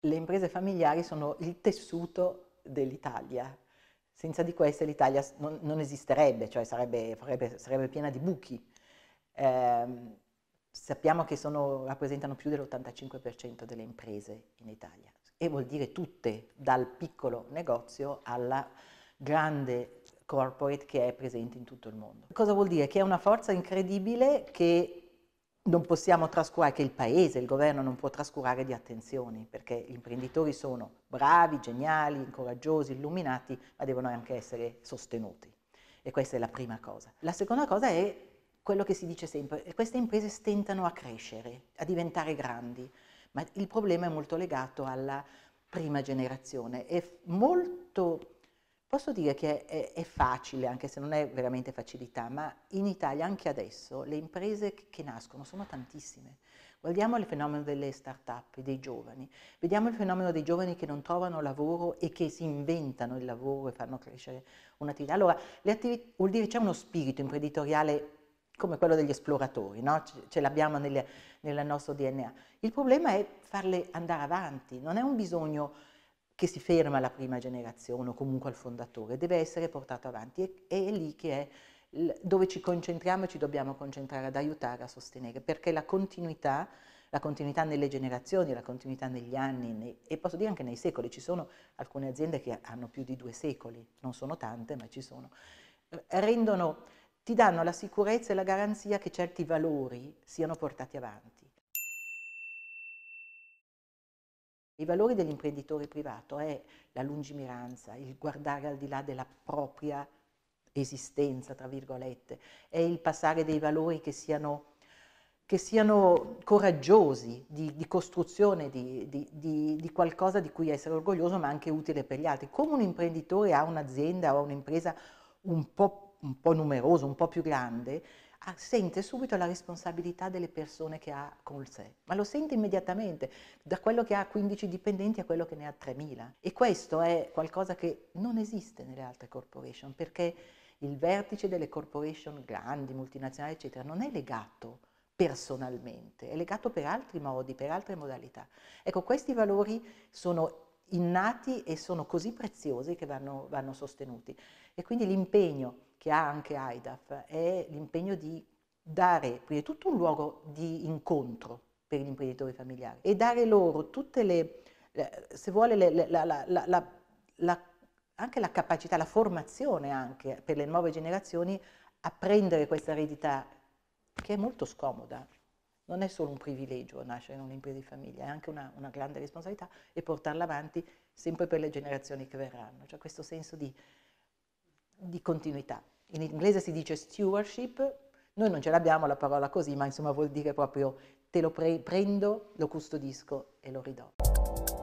le imprese familiari sono il tessuto dell'Italia. Senza di queste l'Italia non, non, esisterebbe, cioè sarebbe, farebbe, sarebbe piena di buchi. Eh, sappiamo che sono, rappresentano più dell'85% delle imprese in Italia e vuol dire tutte, dal piccolo negozio alla grande corporate che è presente in tutto il mondo. Cosa vuol dire? Che è una forza incredibile che non possiamo trascurare, che il paese, il governo non può trascurare di attenzioni, perché gli imprenditori sono bravi, geniali, coraggiosi, illuminati, ma devono anche essere sostenuti. E questa è la prima cosa. La seconda cosa è quello che si dice sempre, queste imprese stentano a crescere, a diventare grandi, ma il problema è molto legato alla prima generazione. È molto Posso dire che è, è, facile, anche se non è veramente facilità, ma in Italia anche adesso le imprese che nascono sono tantissime. Guardiamo il fenomeno delle start-up, dei giovani, vediamo il fenomeno dei giovani che non trovano lavoro e che si inventano il lavoro e fanno crescere un'attività. Allora, vuol dire che c'è uno spirito imprenditoriale come quello degli esploratori, no? ce l'abbiamo nel, nel nostro DNA. Il problema è farle andare avanti, non è un bisogno che si ferma alla prima generazione o comunque al fondatore, deve essere portato avanti e, è lì che è dove ci concentriamo e ci dobbiamo concentrare ad aiutare, a sostenere, perché la continuità, la continuità nelle generazioni, la continuità negli anni nei, e posso dire anche nei secoli, ci sono alcune aziende che hanno più di due secoli, non sono tante ma ci sono, eh, rendono, ti danno la sicurezza e la garanzia che certi valori siano portati avanti I valori dell'imprenditore privato è la lungimiranza, il guardare al di là della propria esistenza, tra virgolette, è il passare dei valori che siano, che siano coraggiosi, di, di costruzione di, di, di, qualcosa di cui essere orgoglioso ma anche utile per gli altri. Come un imprenditore ha un'azienda o un'impresa un po', un po' numerosa, un po' più grande, Ah, sente subito la responsabilità delle persone che ha con sé, ma lo sente immediatamente, da quello che ha 15 dipendenti a quello che ne ha 3.000. E questo è qualcosa che non esiste nelle altre corporation, perché il vertice delle corporation grandi, multinazionali, eccetera, non è legato personalmente, è legato per altri modi, per altre modalità. Ecco, questi valori sono innati e sono così preziosi che vanno, vanno sostenuti. E quindi l'impegno che ha anche AIDAF è l'impegno di dare prima di tutto un luogo di incontro per gli imprenditori familiari e dare loro tutte le, se vuole, le, la, la, la, anche la capacità, la formazione anche per le nuove generazioni a prendere questa eredità che è molto scomoda. Non è solo un privilegio nascere in un'impresa di famiglia, è anche una, una grande responsabilità e portarla avanti sempre per le generazioni che verranno. Cioè questo senso di di continuità. In inglese si dice stewardship, noi non ce l'abbiamo la parola così, ma insomma vuol dire proprio te lo pre- prendo, lo custodisco e lo ridò.